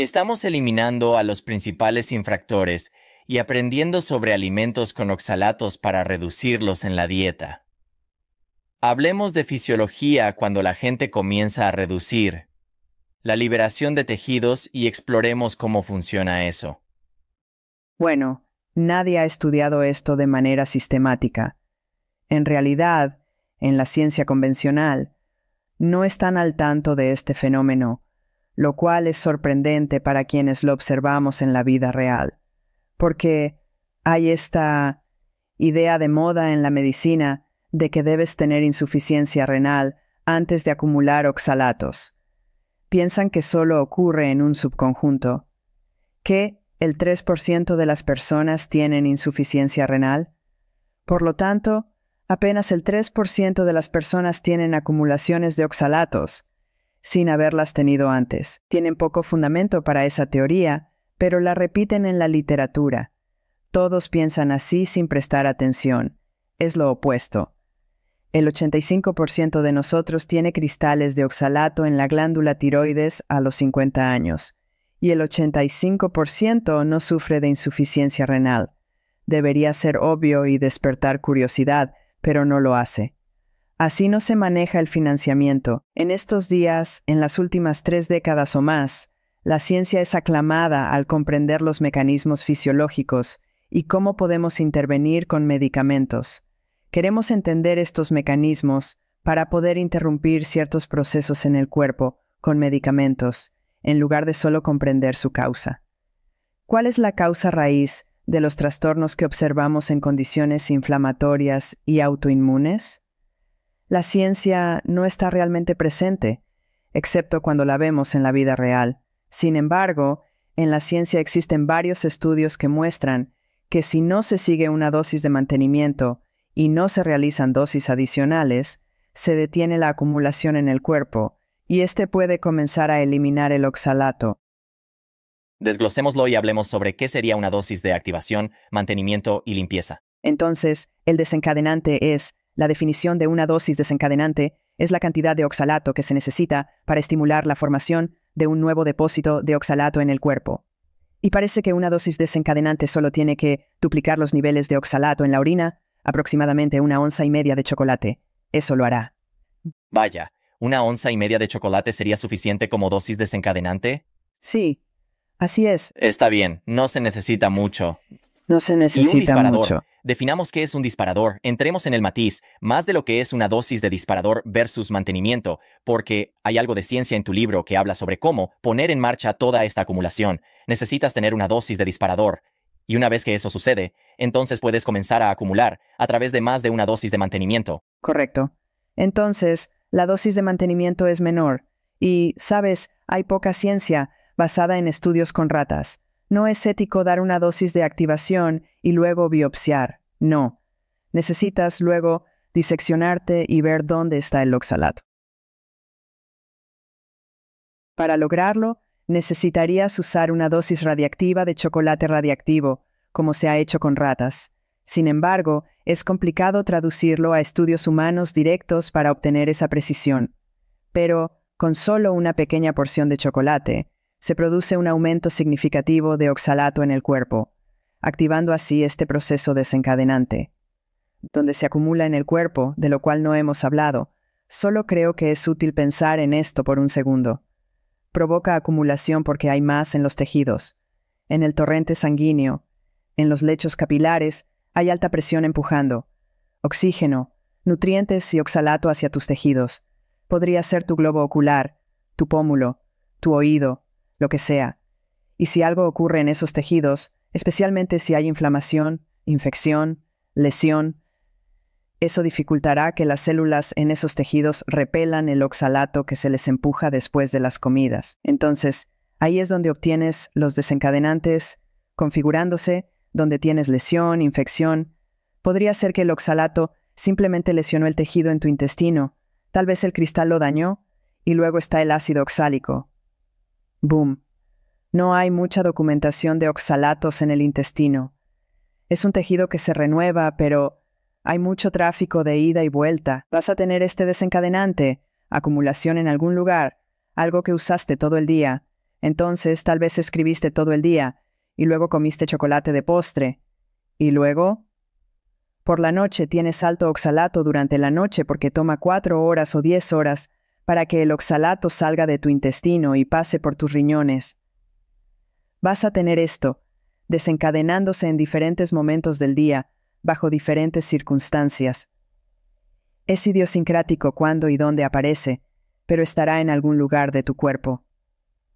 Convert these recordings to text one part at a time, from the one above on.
Estamos eliminando a los principales infractores y aprendiendo sobre alimentos con oxalatos para reducirlos en la dieta. Hablemos de fisiología cuando la gente comienza a reducir, la liberación de tejidos y exploremos cómo funciona eso. Bueno, nadie ha estudiado esto de manera sistemática. En realidad, en la ciencia convencional, no están al tanto de este fenómeno lo cual es sorprendente para quienes lo observamos en la vida real, porque hay esta idea de moda en la medicina de que debes tener insuficiencia renal antes de acumular oxalatos. Piensan que solo ocurre en un subconjunto, que el 3% de las personas tienen insuficiencia renal, por lo tanto, apenas el 3% de las personas tienen acumulaciones de oxalatos, sin haberlas tenido antes. Tienen poco fundamento para esa teoría, pero la repiten en la literatura. Todos piensan así sin prestar atención. Es lo opuesto. El 85% de nosotros tiene cristales de oxalato en la glándula tiroides a los 50 años y el 85% no sufre de insuficiencia renal. Debería ser obvio y despertar curiosidad, pero no lo hace. Así no se maneja el financiamiento. En estos días, en las últimas tres décadas o más, la ciencia es aclamada al comprender los mecanismos fisiológicos y cómo podemos intervenir con medicamentos. Queremos entender estos mecanismos para poder interrumpir ciertos procesos en el cuerpo con medicamentos, en lugar de solo comprender su causa. ¿Cuál es la causa raíz de los trastornos que observamos en condiciones inflamatorias y autoinmunes? la ciencia no está realmente presente, excepto cuando la vemos en la vida real. Sin embargo, en la ciencia existen varios estudios que muestran que si no se sigue una dosis de mantenimiento y no se realizan dosis adicionales, se detiene la acumulación en el cuerpo y éste puede comenzar a eliminar el oxalato. Desglosémoslo y hablemos sobre qué sería una dosis de activación, mantenimiento y limpieza. Entonces, el desencadenante es la definición de una dosis desencadenante es la cantidad de oxalato que se necesita para estimular la formación de un nuevo depósito de oxalato en el cuerpo. Y parece que una dosis desencadenante solo tiene que duplicar los niveles de oxalato en la orina, aproximadamente una onza y media de chocolate. Eso lo hará. Vaya, ¿una onza y media de chocolate sería suficiente como dosis desencadenante? Sí, así es. Está bien, no se necesita mucho. No se necesita un disparador. Definamos qué es un disparador. Entremos en el matiz, más de lo que es una dosis de disparador versus mantenimiento, porque hay algo de ciencia en tu libro que habla sobre cómo poner en marcha toda esta acumulación. Necesitas tener una dosis de disparador. Y una vez que eso sucede, entonces puedes comenzar a acumular a través de más de una dosis de mantenimiento. Correcto. Entonces, la dosis de mantenimiento es menor. Y, sabes, hay poca ciencia basada en estudios con ratas. No es ético dar una dosis de activación y luego biopsiar. No. Necesitas luego diseccionarte y ver dónde está el oxalato. Para lograrlo, necesitarías usar una dosis radiactiva de chocolate radiactivo, como se ha hecho con ratas. Sin embargo, es complicado traducirlo a estudios humanos directos para obtener esa precisión. Pero, con solo una pequeña porción de chocolate, se produce un aumento significativo de oxalato en el cuerpo, activando así este proceso desencadenante. Donde se acumula en el cuerpo, de lo cual no hemos hablado, solo creo que es útil pensar en esto por un segundo. Provoca acumulación porque hay más en los tejidos, en el torrente sanguíneo, en los lechos capilares, hay alta presión empujando, oxígeno, nutrientes y oxalato hacia tus tejidos. Podría ser tu globo ocular, tu pómulo, tu oído, lo que sea. Y si algo ocurre en esos tejidos, especialmente si hay inflamación, infección, lesión, eso dificultará que las células en esos tejidos repelan el oxalato que se les empuja después de las comidas. Entonces, ahí es donde obtienes los desencadenantes configurándose, donde tienes lesión, infección. Podría ser que el oxalato simplemente lesionó el tejido en tu intestino, tal vez el cristal lo dañó, y luego está el ácido oxálico, Boom. No hay mucha documentación de oxalatos en el intestino. Es un tejido que se renueva, pero hay mucho tráfico de ida y vuelta. Vas a tener este desencadenante, acumulación en algún lugar, algo que usaste todo el día. Entonces, tal vez escribiste todo el día, y luego comiste chocolate de postre. Y luego... Por la noche tienes alto oxalato durante la noche porque toma cuatro horas o diez horas para que el oxalato salga de tu intestino y pase por tus riñones. Vas a tener esto, desencadenándose en diferentes momentos del día, bajo diferentes circunstancias. Es idiosincrático cuándo y dónde aparece, pero estará en algún lugar de tu cuerpo.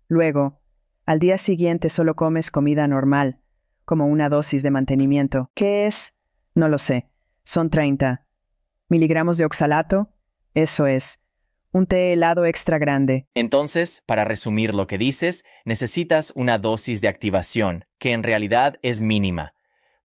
Luego, al día siguiente solo comes comida normal, como una dosis de mantenimiento. ¿Qué es? No lo sé. Son 30 miligramos de oxalato. Eso es un té helado extra grande. Entonces, para resumir lo que dices, necesitas una dosis de activación, que en realidad es mínima.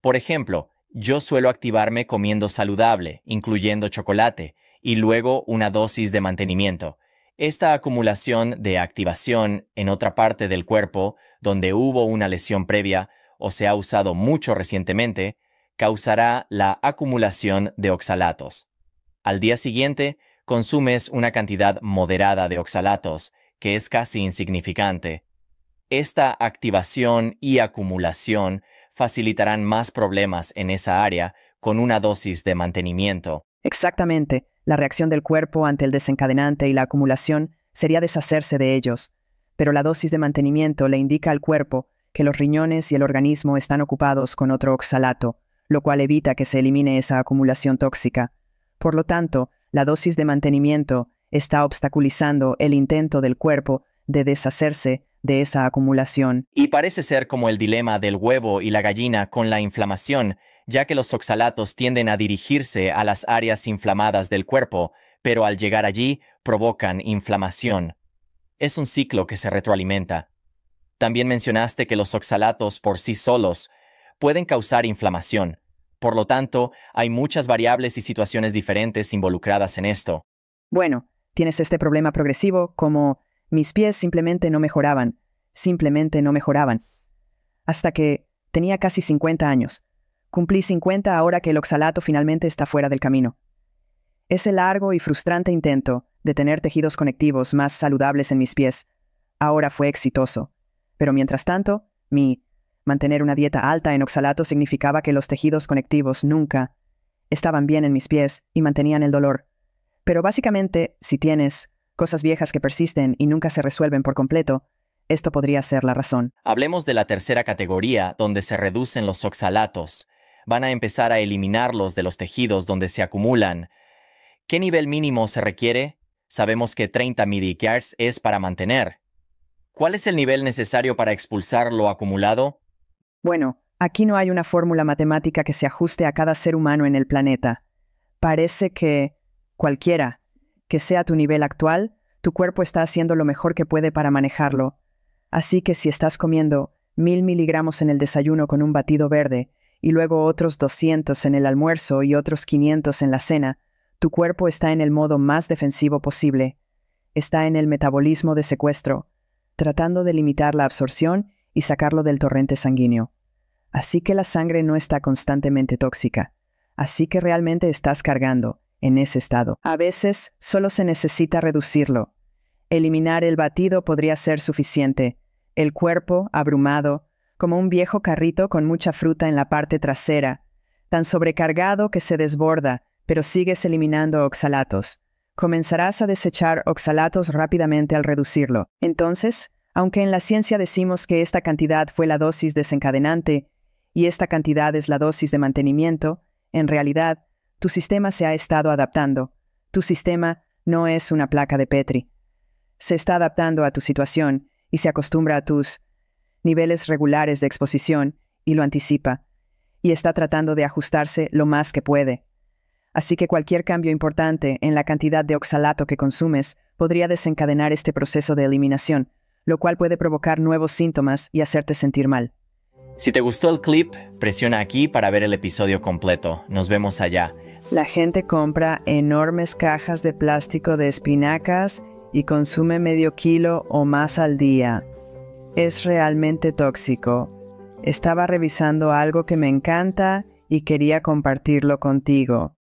Por ejemplo, yo suelo activarme comiendo saludable, incluyendo chocolate, y luego una dosis de mantenimiento. Esta acumulación de activación en otra parte del cuerpo, donde hubo una lesión previa o se ha usado mucho recientemente, causará la acumulación de oxalatos. Al día siguiente, consumes una cantidad moderada de oxalatos, que es casi insignificante. Esta activación y acumulación facilitarán más problemas en esa área con una dosis de mantenimiento. Exactamente. La reacción del cuerpo ante el desencadenante y la acumulación sería deshacerse de ellos, pero la dosis de mantenimiento le indica al cuerpo que los riñones y el organismo están ocupados con otro oxalato, lo cual evita que se elimine esa acumulación tóxica. Por lo tanto, la dosis de mantenimiento está obstaculizando el intento del cuerpo de deshacerse de esa acumulación. Y parece ser como el dilema del huevo y la gallina con la inflamación, ya que los oxalatos tienden a dirigirse a las áreas inflamadas del cuerpo, pero al llegar allí provocan inflamación. Es un ciclo que se retroalimenta. También mencionaste que los oxalatos por sí solos pueden causar inflamación, por lo tanto, hay muchas variables y situaciones diferentes involucradas en esto. Bueno, tienes este problema progresivo como mis pies simplemente no mejoraban, simplemente no mejoraban. Hasta que tenía casi 50 años. Cumplí 50 ahora que el oxalato finalmente está fuera del camino. Ese largo y frustrante intento de tener tejidos conectivos más saludables en mis pies ahora fue exitoso. Pero mientras tanto, mi Mantener una dieta alta en oxalato significaba que los tejidos conectivos nunca estaban bien en mis pies y mantenían el dolor. Pero básicamente, si tienes cosas viejas que persisten y nunca se resuelven por completo, esto podría ser la razón. Hablemos de la tercera categoría, donde se reducen los oxalatos. Van a empezar a eliminarlos de los tejidos donde se acumulan. ¿Qué nivel mínimo se requiere? Sabemos que 30 miliquiars es para mantener. ¿Cuál es el nivel necesario para expulsar lo acumulado? Bueno, aquí no hay una fórmula matemática que se ajuste a cada ser humano en el planeta. Parece que cualquiera, que sea tu nivel actual, tu cuerpo está haciendo lo mejor que puede para manejarlo. Así que si estás comiendo mil miligramos en el desayuno con un batido verde, y luego otros 200 en el almuerzo y otros 500 en la cena, tu cuerpo está en el modo más defensivo posible. Está en el metabolismo de secuestro, tratando de limitar la absorción y sacarlo del torrente sanguíneo. Así que la sangre no está constantemente tóxica. Así que realmente estás cargando, en ese estado. A veces solo se necesita reducirlo. Eliminar el batido podría ser suficiente. El cuerpo, abrumado, como un viejo carrito con mucha fruta en la parte trasera, tan sobrecargado que se desborda, pero sigues eliminando oxalatos. Comenzarás a desechar oxalatos rápidamente al reducirlo. Entonces, aunque en la ciencia decimos que esta cantidad fue la dosis desencadenante y esta cantidad es la dosis de mantenimiento, en realidad, tu sistema se ha estado adaptando. Tu sistema no es una placa de Petri. Se está adaptando a tu situación y se acostumbra a tus niveles regulares de exposición y lo anticipa, y está tratando de ajustarse lo más que puede. Así que cualquier cambio importante en la cantidad de oxalato que consumes podría desencadenar este proceso de eliminación, lo cual puede provocar nuevos síntomas y hacerte sentir mal. Si te gustó el clip, presiona aquí para ver el episodio completo. Nos vemos allá. La gente compra enormes cajas de plástico de espinacas y consume medio kilo o más al día. Es realmente tóxico. Estaba revisando algo que me encanta y quería compartirlo contigo.